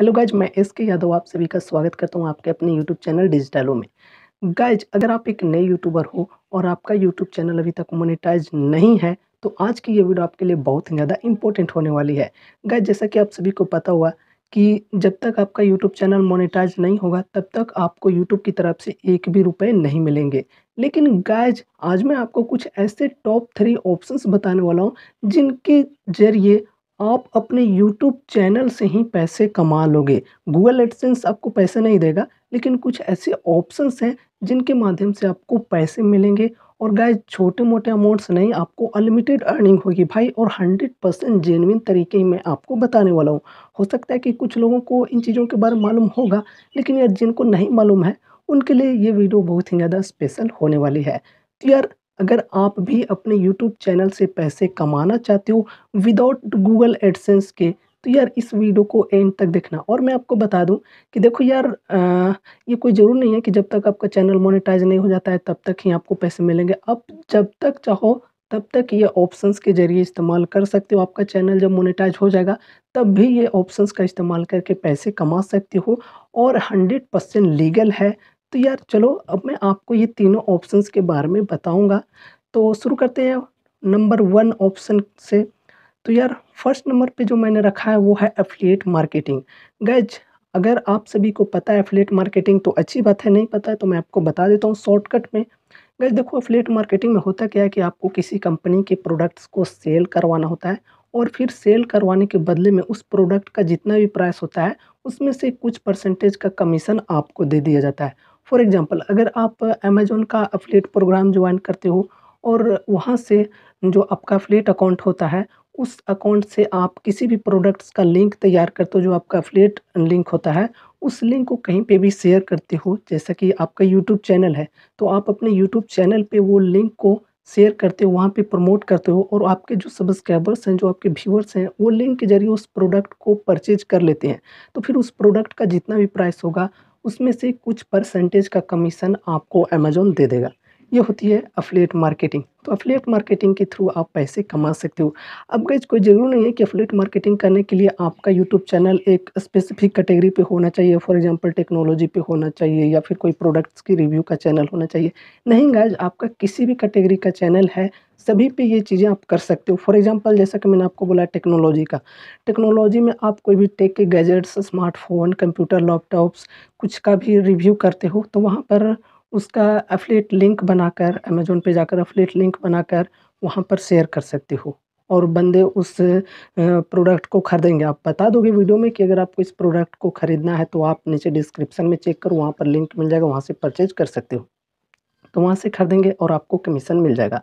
hello guys मैं S के यादव आप सभी का स्वागत करता हूँ आपके अपने यूट्यूब चैनल डिजिटलों में गाइज अगर आप एक नए यूट्यूबर हो और आपका यूट्यूब चैनल अभी तक मोनेटाइज नहीं है तो आज की ये वीडियो आपके लिए बहुत ही ज़्यादा इंपॉर्टेंट होने वाली है गाइज जैसा कि आप सभी को पता हुआ कि जब तक आपका यूट्यूब चैनल मोनिटाइज नहीं होगा तब तक आपको यूट्यूब की तरफ से एक भी रुपये नहीं मिलेंगे लेकिन गाइज आज मैं आपको कुछ ऐसे टॉप थ्री ऑप्शन बताने वाला हूँ जिनके जरिए आप अपने यूट्यूब चैनल से ही पैसे कमा लोगे गूगल एडसेंस आपको पैसे नहीं देगा लेकिन कुछ ऐसे ऑप्शंस हैं जिनके माध्यम से आपको पैसे मिलेंगे और गाय छोटे मोटे अमाउंट्स नहीं आपको अनलिमिटेड अर्निंग होगी भाई और हंड्रेड परसेंट जेनविन तरीके में आपको बताने वाला हूँ हो सकता है कि कुछ लोगों को इन चीज़ों के बारे में मालूम होगा लेकिन यार जिनको नहीं मालूम है उनके लिए ये वीडियो बहुत ही ज़्यादा स्पेशल होने वाली है तो यार अगर आप भी अपने यूट्यूब चैनल से पैसे कमाना चाहते हो विदाउट गूगल एडसेंस के तो यार इस वीडियो को एंड तक देखना और मैं आपको बता दूं कि देखो यार आ, ये कोई ज़रूर नहीं है कि जब तक आपका चैनल मोनेटाइज नहीं हो जाता है तब तक ही आपको पैसे मिलेंगे आप जब तक चाहो तब तक ये ऑप्शंस के ज़रिए इस्तेमाल कर सकते हो आपका चैनल जब मोनेटाइज हो जाएगा तब भी ये ऑप्शंस का इस्तेमाल करके पैसे कमा सकते हो और हंड्रेड परसेंट लीगल है तो यार चलो अब मैं आपको ये तीनों ऑप्शंस के बारे में बताऊंगा तो शुरू करते हैं नंबर वन ऑप्शन से तो यार फर्स्ट नंबर पे जो मैंने रखा है वो है एफिलिएट मार्केटिंग गैज अगर आप सभी को पता है एफिलिएट मार्केटिंग तो अच्छी बात है नहीं पता है तो मैं आपको बता देता हूँ शॉर्टकट में गज देखो एफिलेट मार्केटिंग में होता क्या है कि आपको किसी कंपनी के प्रोडक्ट्स को सेल करवाना होता है और फिर सेल करवाने के बदले में उस प्रोडक्ट का जितना भी प्राइस होता है उसमें से कुछ परसेंटेज का कमीशन आपको दे दिया जाता है फॉर एग्ज़ाम्पल अगर आप अमेज़ोन का अफिलेट प्रोग्राम ज्वाइन करते हो और वहाँ से जो आपका अफिलेट अकाउंट होता है उस अकाउंट से आप किसी भी प्रोडक्ट्स का लिंक तैयार करते हो जो आपका अफिलेट लिंक होता है उस लिंक को कहीं पे भी शेयर करते हो जैसा कि आपका यूट्यूब चैनल है तो आप अपने यूट्यूब चैनल पे वो लिंक को शेयर करते हो वहाँ पे प्रमोट करते हो और आपके जो सब्सक्राइबर्स हैं जो आपके व्यूअर्स हैं वो लिंक के जरिए उस प्रोडक्ट को परचेज कर लेते हैं तो फिर उस प्रोडक्ट का जितना भी प्राइस होगा उसमें से कुछ परसेंटेज का कमीशन आपको अमेजोन दे देगा ये होती है अफिलेट मार्केटिंग तो अफिलेट मार्केटिंग के थ्रू आप पैसे कमा सकते हो अब गैज कोई ज़रूरी नहीं है कि अफिलेट मार्केटिंग करने के लिए आपका यूट्यूब चैनल एक स्पेसिफिक कैटेगरी पे होना चाहिए फॉर एग्जांपल टेक्नोलॉजी पे होना चाहिए या फिर कोई प्रोडक्ट्स की रिव्यू का चैनल होना चाहिए नहीं गैज आपका किसी भी कैटेगरी का चैनल है सभी पे ये चीज़ें आप कर सकते हो फॉर एग्जांपल जैसा कि मैंने आपको बोला टेक्नोलॉजी का टेक्नोलॉजी में आप कोई भी टेक के गैजेट्स स्मार्टफोन कंप्यूटर लैपटॉप्स कुछ का भी रिव्यू करते हो तो वहाँ पर उसका एफ़िलिएट लिंक बनाकर अमेज़न पे जाकर एफ़िलिएट लिंक बनाकर वहाँ पर शेयर कर सकते हो और बंदे उस प्रोडक्ट को खरीदेंगे आप बता दोगे वीडियो में कि अगर आपको इस प्रोडक्ट को खरीदना है तो आप नीचे डिस्क्रिप्शन में चेक करो वहाँ पर लिंक मिल जाएगा वहाँ से परचेज कर सकते हो तो वहाँ से खरीदेंगे और आपको कमीशन मिल जाएगा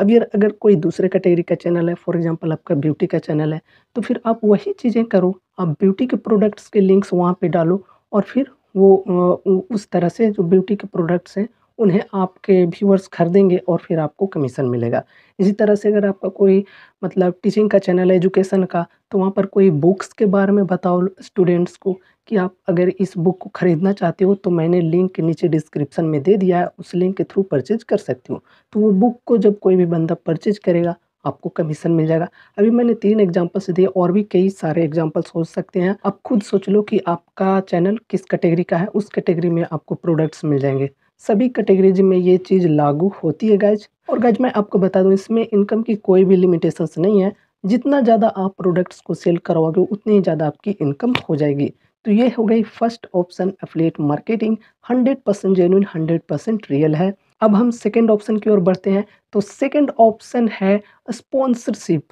अब यार अगर कोई दूसरे कैटेगरी का चैनल है फॉर एग्जांपल आपका ब्यूटी का चैनल है तो फिर आप वही चीज़ें करो आप ब्यूटी के प्रोडक्ट्स के लिंक्स वहाँ पे डालो और फिर वो उस तरह से जो ब्यूटी के प्रोडक्ट्स हैं उन्हें आपके व्यूअर्स खरीदेंगे और फिर आपको कमीशन मिलेगा इसी तरह से अगर आपका कोई मतलब टीचिंग का चैनल है एजुकेशन का तो वहाँ पर कोई बुक्स के बारे में बताओ स्टूडेंट्स को कि आप अगर इस बुक को ख़रीदना चाहते हो तो मैंने लिंक नीचे डिस्क्रिप्शन में दे दिया है उस लिंक के थ्रू परचेज कर सकती हूँ तो वो बुक को जब कोई भी बंदा परचेज करेगा आपको कमीशन मिल जाएगा अभी मैंने तीन एग्जाम्पल्स दिए और भी कई सारे एग्जाम्पल्स हो सकते हैं आप खुद सोच लो कि आपका चैनल किस कैटेगरी का है उस कैटेगरी में आपको प्रोडक्ट्स मिल जाएंगे सभी कैटेगरीज में ये चीज़ लागू होती है गैज और गैज मैं आपको बता दूँ इसमें इनकम की कोई भी लिमिटेशंस नहीं है जितना ज़्यादा आप प्रोडक्ट्स को सेल करवाओगे उतनी ही ज़्यादा आपकी इनकम हो जाएगी तो ये हो गई first option affiliate marketing 100 percent genuine hundred percent real है अब हम सेकेंड ऑप्शन की ओर बढ़ते हैं तो सेकेंड ऑप्शन है स्पॉन्सरशिप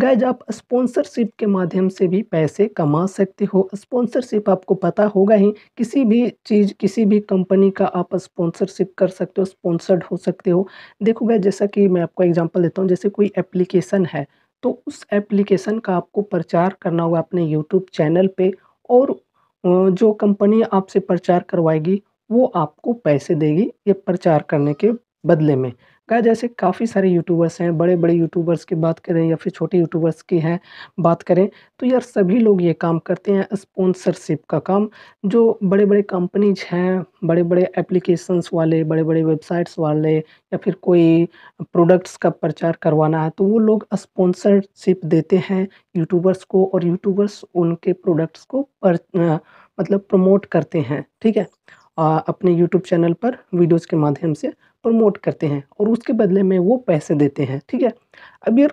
गैज आप स्पॉन्सरशिप के माध्यम से भी पैसे कमा सकते हो स्पॉन्सरशिप आपको पता होगा ही किसी भी चीज़ किसी भी कंपनी का आप स्पॉन्सरशिप कर सकते हो स्पॉन्सर्ड हो सकते हो देखोगा जैसा कि मैं आपको एग्जांपल देता हूँ जैसे कोई एप्लीकेशन है तो उस एप्लीकेशन का आपको प्रचार करना होगा अपने यूट्यूब चैनल पर और जो कंपनी आपसे प्रचार करवाएगी वो आपको पैसे देगी ये प्रचार करने के बदले में क्या जैसे काफ़ी सारे यूट्यूबर्स हैं बड़े बड़े यूट्यूबर्स की बात करें या फिर छोटे यूट्यूबर्स की हैं बात करें तो यार सभी लोग ये काम करते हैं स्पॉन्सरशिप का काम जो बड़े बड़े कंपनीज हैं बड़े बड़े एप्लीकेशंस वाले बड़े बड़े वेबसाइट्स वाले या फिर कोई प्रोडक्ट्स का प्रचार करवाना है तो वो लोग स्पॉन्सरशिप देते हैं यूट्यूबर्स को और यूट्यूबर्स उनके प्रोडक्ट्स को पर, मतलब प्रमोट करते हैं ठीक है अपने यूट्यूब चैनल पर वीडियोस के माध्यम से प्रमोट करते हैं और उसके बदले में वो पैसे देते हैं ठीक है अब यार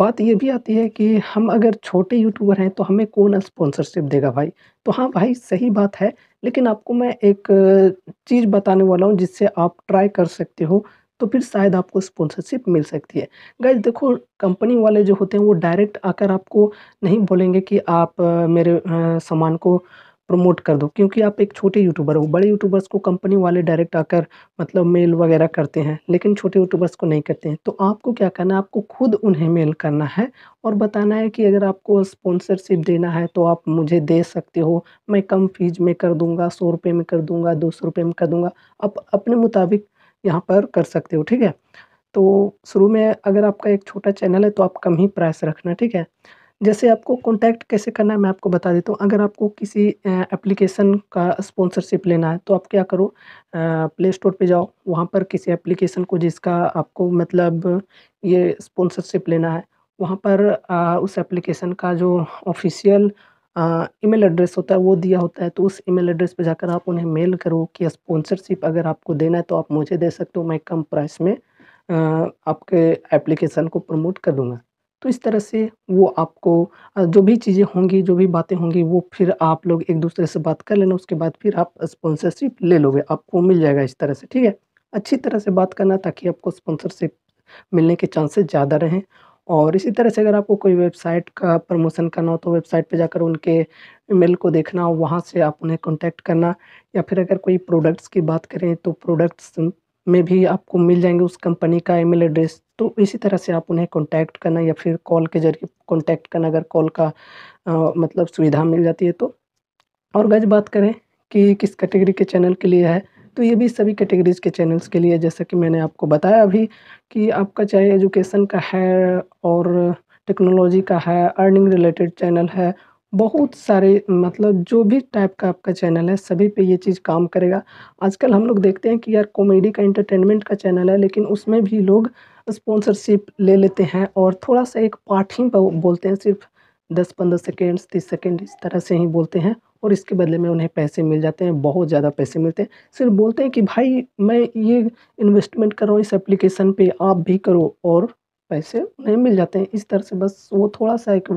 बात ये भी आती है कि हम अगर छोटे यूट्यूबर हैं तो हमें कौन स्पॉन्सरशिप देगा भाई तो हाँ भाई सही बात है लेकिन आपको मैं एक चीज़ बताने वाला हूँ जिससे आप ट्राई कर सकते हो तो फिर शायद आपको स्पॉन्सरशिप मिल सकती है गाइज देखो कंपनी वाले जो होते हैं वो डायरेक्ट आकर आपको नहीं बोलेंगे कि आप मेरे सामान को प्रमोट कर दो क्योंकि आप एक छोटे यूट्यूबर हो बड़े यूट्यूबर्स को कंपनी वाले डायरेक्ट आकर मतलब मेल वगैरह करते हैं लेकिन छोटे यूट्यूबर्स को नहीं करते हैं तो आपको क्या करना है आपको खुद उन्हें मेल करना है और बताना है कि अगर आपको स्पॉन्सरशिप देना है तो आप मुझे दे सकते हो मैं कम फीस में कर दूँगा सौ रुपये में कर दूंगा दो सौ रुपये में कर दूंगा आप अपने मुताबिक यहाँ पर कर सकते हो ठीक है तो शुरू में अगर आपका एक छोटा चैनल है तो आप कम ही प्राइस रखना ठीक है जैसे आपको कॉन्टैक्ट कैसे करना है मैं आपको बता देता हूँ अगर आपको किसी एप्लीकेशन का स्पॉन्सरशिप लेना है तो आप क्या करो प्ले स्टोर पर जाओ वहाँ पर किसी एप्लीकेशन को जिसका आपको मतलब ये स्पॉन्सरशिप लेना है वहाँ पर आ, उस एप्लीकेशन का जो ऑफिशियल ईमेल एड्रेस होता है वो दिया होता है तो उस ईमेल एड्रेस पर जाकर आप उन्हें मेल करो कि स्पॉन्सरशिप अगर आपको देना है तो आप मुझे दे सकते हो मैं कम प्राइस में आ, आपके एप्लीकेशन को प्रमोट कर दूँगा तो इस तरह से वो आपको जो भी चीज़ें होंगी जो भी बातें होंगी वो फिर आप लोग एक दूसरे से बात कर लेना उसके बाद फिर आप स्पॉन्सरशिप ले लोगे आपको मिल जाएगा इस तरह से ठीक है अच्छी तरह से बात करना ताकि आपको स्पॉन्सरशिप मिलने के चांसेस ज़्यादा रहें और इसी तरह से अगर आपको कोई वेबसाइट का प्रमोशन करना हो तो वेबसाइट पे जाकर उनके ईमेल को देखना और वहाँ से आप उन्हें कांटेक्ट करना या फिर अगर कोई प्रोडक्ट्स की बात करें तो प्रोडक्ट्स में भी आपको मिल जाएंगे उस कंपनी का ईमेल एड्रेस तो इसी तरह से आप उन्हें कॉन्टैक्ट करना या फिर कॉल के जरिए कॉन्टैक्ट करना अगर कॉल का आ, मतलब सुविधा मिल जाती है तो और गज बात करें कि किस कैटेगरी के चैनल के लिए है तो ये भी सभी कैटेगरीज के चैनल्स के लिए जैसा कि मैंने आपको बताया अभी कि आपका चाहे एजुकेशन का है और टेक्नोलॉजी का है अर्निंग रिलेटेड चैनल है बहुत सारे मतलब जो भी टाइप का आपका चैनल है सभी पे ये चीज़ काम करेगा आजकल हम लोग देखते हैं कि यार कॉमेडी का इंटरटेनमेंट का चैनल है लेकिन उसमें भी लोग स्पॉन्सरशिप ले लेते हैं और थोड़ा सा एक पार्ट ही बोलते हैं सिर्फ दस पंद्रह सेकेंड्स तीस सेकेंड इस तरह से ही बोलते हैं और इसके बदले में उन्हें पैसे मिल जाते हैं बहुत ज़्यादा पैसे मिलते हैं सिर्फ बोलते हैं कि भाई मैं ये इन्वेस्टमेंट कर रहा हूँ इस एप्लीकेशन पे आप भी करो और पैसे उन्हें मिल जाते हैं इस तरह से बस वो थोड़ा सा एक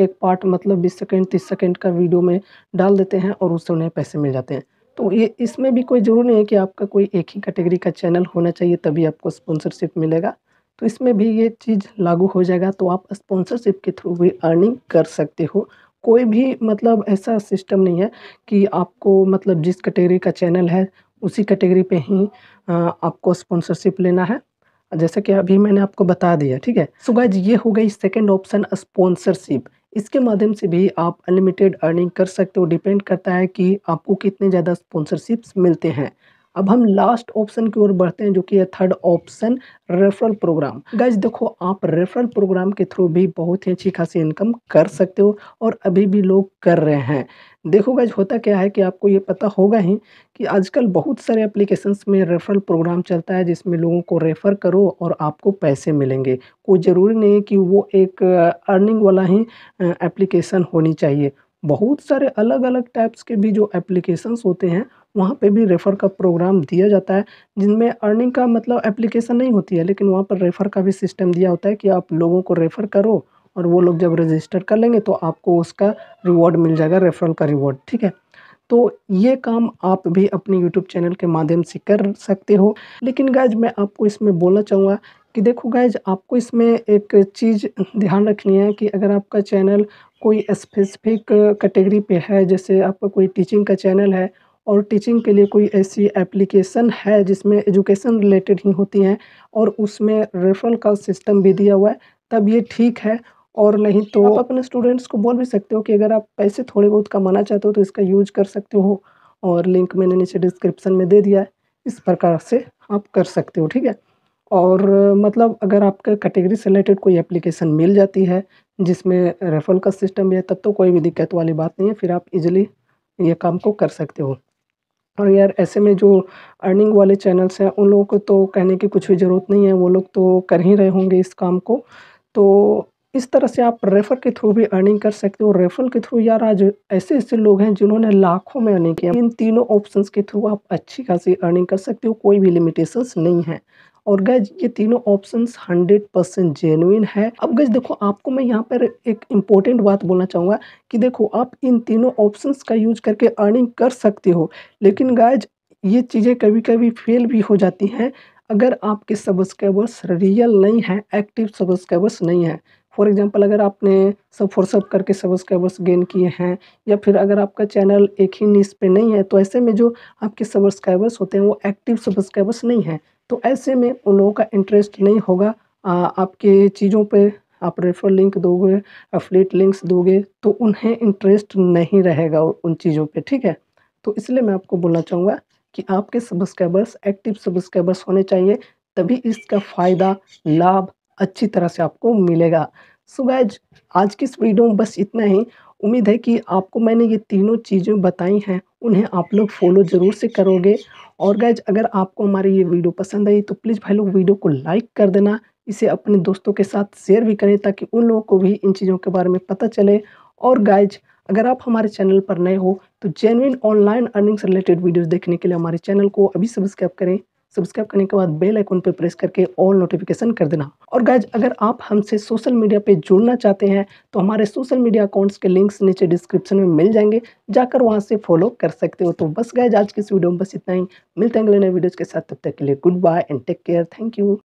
एक पार्ट मतलब बीस सेकेंड तीस सेकेंड का वीडियो में डाल देते हैं और उससे उन्हें पैसे मिल जाते हैं तो ये इसमें भी कोई ज़रूरी नहीं है कि आपका कोई एक ही कैटेगरी का चैनल होना चाहिए तभी आपको स्पॉन्सरशिप मिलेगा तो इसमें भी ये चीज़ लागू हो जाएगा तो आप स्पॉन्सरशिप के थ्रू भी अर्निंग कर सकते हो कोई भी मतलब ऐसा सिस्टम नहीं है कि आपको मतलब जिस कैटेगरी का चैनल है उसी कैटेगरी पे ही आपको स्पॉन्सरशिप लेना है जैसे कि अभी मैंने आपको बता दिया ठीक है सो गाइज ये हो गई सेकेंड ऑप्शन स्पॉन्सरशिप इसके माध्यम से भी आप अनलिमिटेड अर्निंग कर सकते हो डिपेंड करता है कि आपको कितने ज़्यादा स्पॉन्सरशिप्स मिलते हैं अब हम लास्ट ऑप्शन की ओर बढ़ते हैं जो कि है थर्ड ऑप्शन रेफरल प्रोग्राम गज देखो आप रेफरल प्रोग्राम के थ्रू भी बहुत ही अच्छी खासी इनकम कर सकते हो और अभी भी लोग कर रहे हैं देखो गज होता क्या है कि आपको ये पता होगा ही कि आजकल बहुत सारे एप्लीकेशंस में रेफरल प्रोग्राम चलता है जिसमें लोगों को रेफ़र करो और आपको पैसे मिलेंगे कोई ज़रूरी नहीं है कि वो एक अर्निंग वाला ही एप्लीकेशन होनी चाहिए बहुत सारे अलग अलग टाइप्स के भी जो एप्लीकेशंस होते हैं वहाँ पे भी रेफ़र का प्रोग्राम दिया जाता है जिनमें अर्निंग का मतलब एप्लीकेशन नहीं होती है लेकिन वहाँ पर रेफ़र का भी सिस्टम दिया होता है कि आप लोगों को रेफ़र करो और वो लोग जब रजिस्टर कर लेंगे तो आपको उसका रिवॉर्ड मिल जाएगा रेफ़रल का रिवॉर्ड ठीक है तो ये काम आप भी अपने यूट्यूब चैनल के माध्यम से कर सकते हो लेकिन गैज मैं आपको इसमें बोलना चाहूँगा कि देखो गैज आपको इसमें एक चीज़ ध्यान रखनी है कि अगर आपका चैनल कोई स्पेसिफिक कैटेगरी पे है जैसे आपका कोई टीचिंग का चैनल है और टीचिंग के लिए कोई ऐसी एप्लीकेशन है जिसमें एजुकेशन रिलेटेड ही होती हैं और उसमें रेफरल का सिस्टम भी दिया हुआ है तब ये ठीक है और नहीं तो आप अपने स्टूडेंट्स को बोल भी सकते हो कि अगर आप पैसे थोड़े बहुत कमाना चाहते हो तो इसका यूज कर सकते हो और लिंक मैंने नीचे डिस्क्रिप्सन में दे दिया है इस प्रकार से आप कर सकते हो ठीक है और मतलब अगर आपके कैटेगरी से रिलेटेड कोई एप्लीकेशन मिल जाती है जिसमें रेफरल का सिस्टम भी है तब तो कोई भी दिक्कत वाली बात नहीं है फिर आप इजीली ये काम को कर सकते हो और यार ऐसे में जो अर्निंग वाले चैनल्स हैं उन लोगों को तो कहने की कुछ भी ज़रूरत नहीं है वो लोग तो कर ही रहे होंगे इस काम को तो इस तरह से आप रेफ़र के थ्रू भी अर्निंग कर सकते हो रेफ़र के थ्रू यार आज ऐसे ऐसे लोग हैं जिन्होंने लाखों में अर्निंग किया इन तीनों ऑप्शंस के थ्रू आप अच्छी खासी अर्निंग कर सकते हो कोई भी लिमिटेशंस नहीं है और गैज ये तीनों ऑप्शन हंड्रेड परसेंट जेनुइन है अब गज देखो आपको मैं यहाँ पर एक इम्पोर्टेंट बात बोलना चाहूँगा कि देखो आप इन तीनों ऑप्शन का यूज करके अर्निंग कर सकते हो लेकिन गैज ये चीज़ें कभी कभी फेल भी हो जाती हैं अगर आपके सब्सक्राइबर्स रियल नहीं हैं एक्टिव सब्सक्राइबर्स नहीं हैं फॉर एग्जाम्पल अगर आपने सब फोर्सअप करके सब्सक्राइबर्स गेन किए हैं या फिर अगर आपका चैनल एक ही नीस पे नहीं है तो ऐसे में जो आपके सब्सक्राइबर्स होते हैं वो एक्टिव सब्सक्राइबर्स नहीं हैं तो ऐसे में उन लोगों का इंटरेस्ट नहीं होगा आपके चीज़ों पर आप रेफर लिंक दोगे अफलेट लिंक्स दोगे तो उन्हें इंटरेस्ट नहीं रहेगा उन चीज़ों पे ठीक है तो इसलिए मैं आपको बोलना चाहूँगा कि आपके सब्सक्राइबर्स एक्टिव सब्सक्राइबर्स होने चाहिए तभी इसका फ़ायदा लाभ अच्छी तरह से आपको मिलेगा सो so आज की इस वीडियो में बस इतना ही उम्मीद है कि आपको मैंने ये तीनों चीज़ें बताई हैं उन्हें आप लोग फॉलो ज़रूर से करोगे और गैज अगर आपको हमारी ये वीडियो पसंद आई तो प्लीज़ भाई लोग वीडियो को लाइक कर देना इसे अपने दोस्तों के साथ शेयर भी करें ताकि उन लोगों को भी इन चीज़ों के बारे में पता चले और गाइज अगर आप हमारे चैनल पर नए हो तो genuine online earnings related videos देखने के लिए हमारे चैनल को अभी सब्सक्राइब करें सब्सक्राइब करने के बाद बेल आइकन पर प्रेस करके ऑल नोटिफिकेशन कर देना और गाइज अगर आप हमसे सोशल मीडिया पे जुड़ना चाहते हैं तो हमारे सोशल मीडिया अकाउंट्स के लिंक्स नीचे डिस्क्रिप्शन में मिल जाएंगे जाकर वहाँ से फॉलो कर सकते हो तो बस गाइज आज की इस वीडियो में बस इतना ही मिलते हैं अगले नए वीडियोज़ के साथ तब तक के लिए goodbye and take care thank you